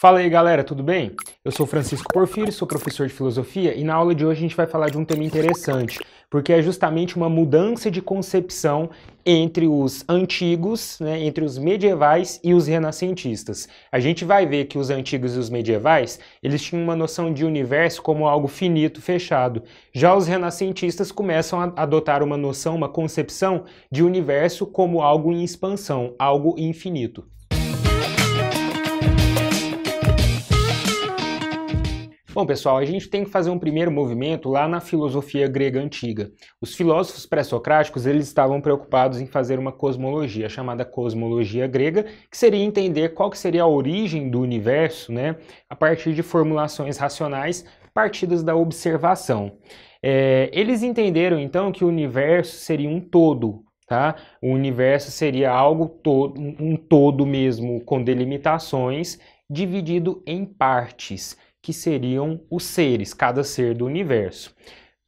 Fala aí galera, tudo bem? Eu sou Francisco Porfírio, sou professor de filosofia e na aula de hoje a gente vai falar de um tema interessante, porque é justamente uma mudança de concepção entre os antigos, né, entre os medievais e os renascentistas. A gente vai ver que os antigos e os medievais, eles tinham uma noção de universo como algo finito, fechado. Já os renascentistas começam a adotar uma noção, uma concepção de universo como algo em expansão, algo infinito. Bom, pessoal, a gente tem que fazer um primeiro movimento lá na filosofia grega antiga. Os filósofos pré-socráticos, eles estavam preocupados em fazer uma cosmologia, chamada cosmologia grega, que seria entender qual que seria a origem do universo, né, a partir de formulações racionais partidas da observação. É, eles entenderam, então, que o universo seria um todo, Tá? O universo seria algo todo, um todo mesmo, com delimitações, dividido em partes que seriam os seres, cada ser do universo.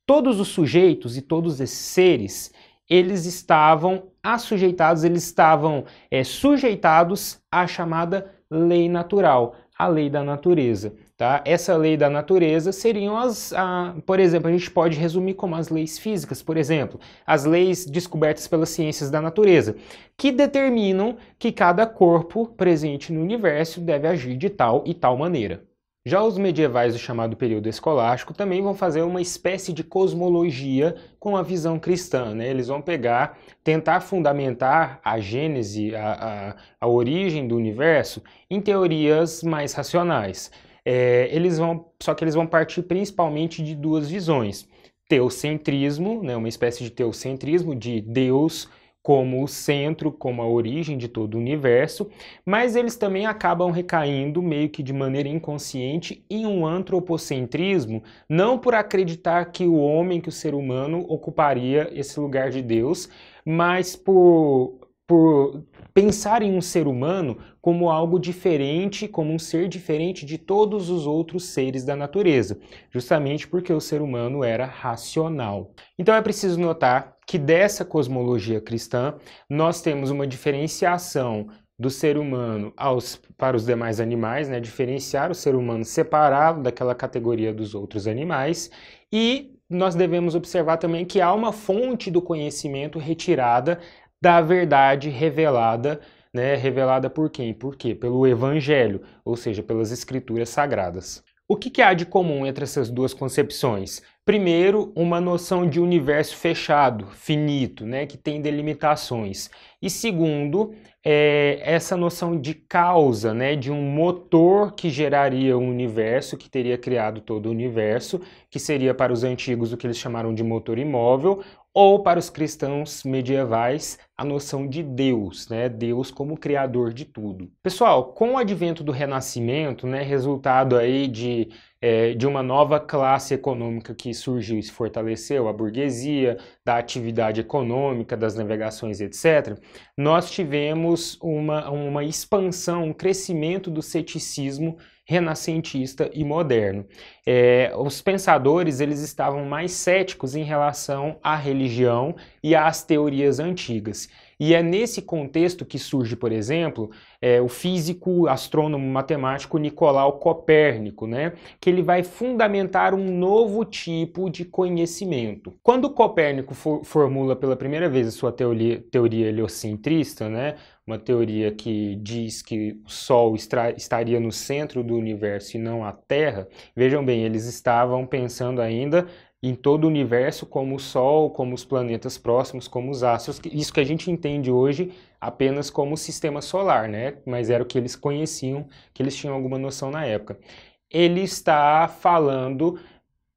Todos os sujeitos e todos esses seres, eles estavam assujeitados, eles estavam é, sujeitados à chamada lei natural, a lei da natureza. Tá? Essa lei da natureza seriam as, a, por exemplo, a gente pode resumir como as leis físicas, por exemplo, as leis descobertas pelas ciências da natureza, que determinam que cada corpo presente no universo deve agir de tal e tal maneira. Já os medievais do chamado período escolástico também vão fazer uma espécie de cosmologia com a visão cristã. Né? Eles vão pegar, tentar fundamentar a gênese, a, a, a origem do universo, em teorias mais racionais. É, eles vão, só que eles vão partir principalmente de duas visões: teocentrismo, né? uma espécie de teocentrismo de Deus como o centro, como a origem de todo o universo, mas eles também acabam recaindo, meio que de maneira inconsciente, em um antropocentrismo, não por acreditar que o homem, que o ser humano, ocuparia esse lugar de Deus, mas por por pensar em um ser humano como algo diferente, como um ser diferente de todos os outros seres da natureza, justamente porque o ser humano era racional. Então é preciso notar que dessa cosmologia cristã nós temos uma diferenciação do ser humano aos, para os demais animais, né? diferenciar o ser humano separado daquela categoria dos outros animais, e nós devemos observar também que há uma fonte do conhecimento retirada da verdade revelada, né, revelada por quem? Por quê? Pelo Evangelho, ou seja, pelas Escrituras Sagradas. O que, que há de comum entre essas duas concepções? Primeiro, uma noção de universo fechado, finito, né, que tem delimitações. E segundo, é essa noção de causa, né, de um motor que geraria o um universo, que teria criado todo o universo, que seria para os antigos o que eles chamaram de motor imóvel, ou para os cristãos medievais, a noção de Deus, né? Deus como criador de tudo. Pessoal, com o advento do Renascimento, né, resultado aí de, é, de uma nova classe econômica que surgiu e se fortaleceu, a burguesia, da atividade econômica, das navegações, etc., nós tivemos uma, uma expansão, um crescimento do ceticismo renascentista e moderno. É, os pensadores eles estavam mais céticos em relação à religião e às teorias antigas. E é nesse contexto que surge, por exemplo, é, o físico, astrônomo, matemático Nicolau Copérnico, né? Que ele vai fundamentar um novo tipo de conhecimento. Quando Copérnico for, formula pela primeira vez a sua teoria, teoria heliocentrista, né? Uma teoria que diz que o Sol estra, estaria no centro do universo e não a Terra. Vejam bem, eles estavam pensando ainda em todo o universo, como o Sol, como os planetas próximos, como os astros. Isso que a gente entende hoje apenas como sistema solar, né? Mas era o que eles conheciam, que eles tinham alguma noção na época. Ele está falando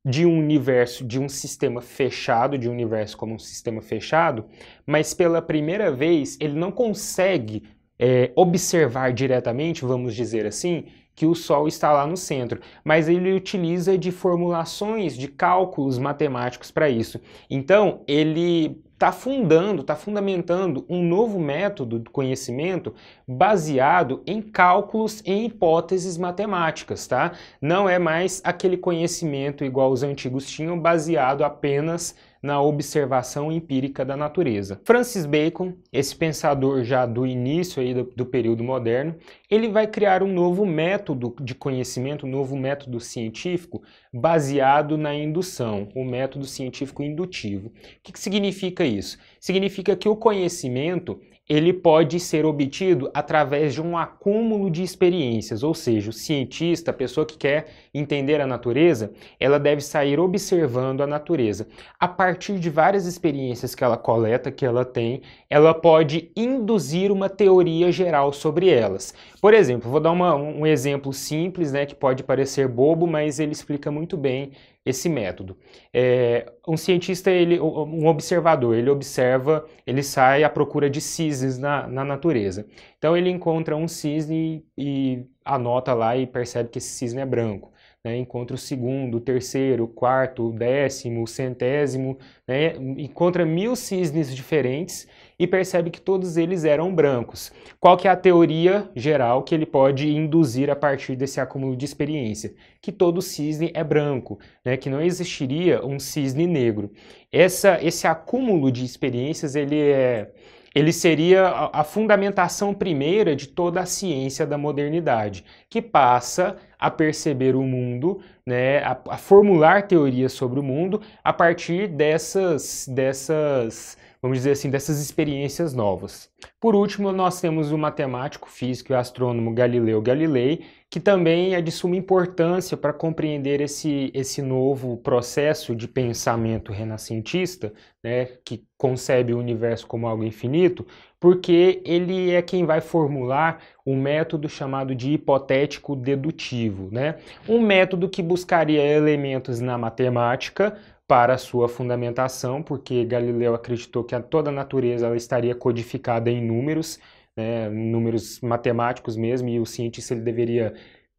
de um universo, de um sistema fechado, de um universo como um sistema fechado, mas pela primeira vez ele não consegue é, observar diretamente, vamos dizer assim, que o Sol está lá no centro, mas ele utiliza de formulações, de cálculos matemáticos para isso. Então, ele está fundando, está fundamentando um novo método de conhecimento baseado em cálculos e hipóteses matemáticas, tá? Não é mais aquele conhecimento igual os antigos tinham, baseado apenas na observação empírica da natureza. Francis Bacon, esse pensador já do início aí do, do período moderno, ele vai criar um novo método de conhecimento, um novo método científico baseado na indução, o método científico indutivo. O que, que significa isso? significa que o conhecimento ele pode ser obtido através de um acúmulo de experiências, ou seja, o cientista, a pessoa que quer entender a natureza, ela deve sair observando a natureza. A partir de várias experiências que ela coleta, que ela tem, ela pode induzir uma teoria geral sobre elas. Por exemplo, vou dar uma, um exemplo simples, né, que pode parecer bobo, mas ele explica muito bem esse método. É, um cientista, ele, um observador, ele observa observa, ele sai à procura de cisnes na, na natureza. Então ele encontra um cisne e, e anota lá e percebe que esse cisne é branco né, encontra o segundo, o terceiro, o quarto, o décimo, o centésimo, né, encontra mil cisnes diferentes e percebe que todos eles eram brancos. Qual que é a teoria geral que ele pode induzir a partir desse acúmulo de experiência? Que todo cisne é branco, né, que não existiria um cisne negro. Essa, esse acúmulo de experiências ele é ele seria a, fundamentação primeira de toda a ciência da modernidade, que passa a perceber o mundo, né, a, a formular teorias sobre o mundo a partir dessas, dessas vamos dizer assim, dessas experiências novas. Por último, nós temos o matemático, físico e astrônomo Galileu Galilei, que também é de suma importância para compreender esse, esse novo processo de pensamento renascentista, né, que concebe o universo como algo infinito, porque ele é quem vai formular um método chamado de hipotético dedutivo, né? Um método que buscaria elementos na matemática para sua fundamentação, porque Galileu acreditou que a toda a natureza ela estaria codificada em números, né, números matemáticos mesmo, e o cientista ele deveria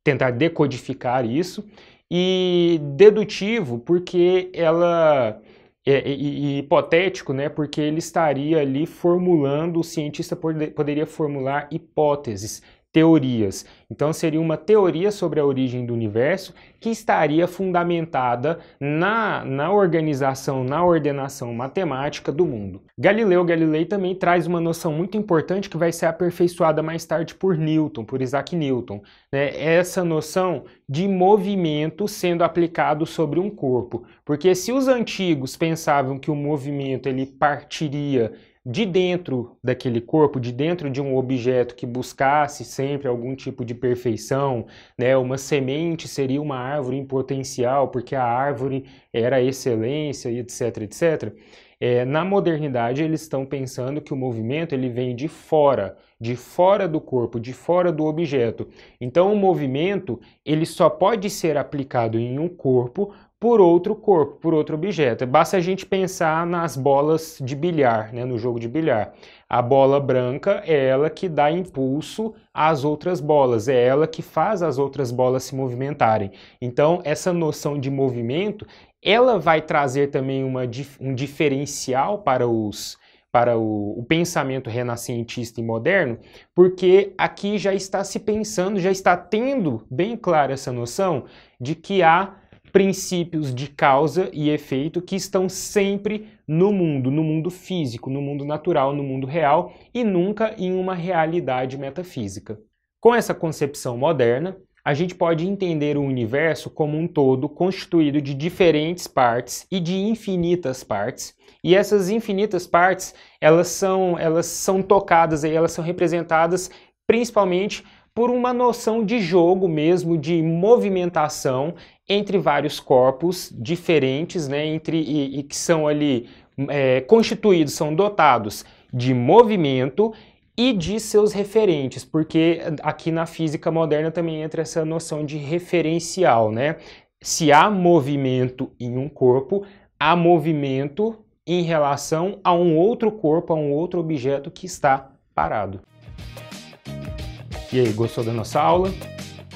tentar decodificar isso. E dedutivo, porque ela é, e, e, hipotético, né? Porque ele estaria ali formulando, o cientista poder, poderia formular hipóteses teorias. Então seria uma teoria sobre a origem do universo que estaria fundamentada na, na organização, na ordenação matemática do mundo. Galileu Galilei também traz uma noção muito importante que vai ser aperfeiçoada mais tarde por Newton, por Isaac Newton. Né? Essa noção de movimento sendo aplicado sobre um corpo. Porque se os antigos pensavam que o movimento ele partiria de dentro daquele corpo, de dentro de um objeto que buscasse sempre algum tipo de perfeição, né? Uma semente seria uma árvore em potencial, porque a árvore era excelência e etc, etc. É, na modernidade eles estão pensando que o movimento ele vem de fora, de fora do corpo, de fora do objeto. Então o movimento ele só pode ser aplicado em um corpo por outro corpo, por outro objeto. Basta a gente pensar nas bolas de bilhar, né, no jogo de bilhar. A bola branca é ela que dá impulso às outras bolas, é ela que faz as outras bolas se movimentarem. Então, essa noção de movimento, ela vai trazer também uma, um diferencial para os para o, o, pensamento renascentista e moderno, porque aqui já está se pensando, já está tendo bem clara essa noção de que há princípios de causa e efeito que estão sempre no mundo, no mundo físico, no mundo natural, no mundo real e nunca em uma realidade metafísica. Com essa concepção moderna, a gente pode entender o universo como um todo constituído de diferentes partes e de infinitas partes. E essas infinitas partes, elas são, elas são tocadas elas são representadas principalmente por uma noção de jogo mesmo, de movimentação entre vários corpos diferentes, né, entre e, e que são ali é, constituídos, são dotados de movimento e de seus referentes, porque aqui na física moderna também entra essa noção de referencial, né? Se há movimento em um corpo, há movimento em relação a um outro corpo, a um outro objeto que está parado. E aí, gostou da nossa aula?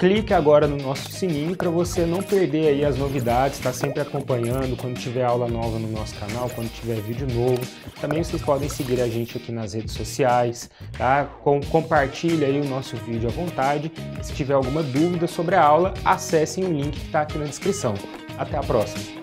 clique agora no nosso sininho para você não perder aí as novidades, Está sempre acompanhando quando tiver aula nova no nosso canal, quando tiver vídeo novo. Também vocês podem seguir a gente aqui nas redes sociais, tá? Com, compartilhe aí o nosso vídeo à vontade. Se tiver alguma dúvida sobre a aula, acessem o link que está aqui na descrição. Até a próxima!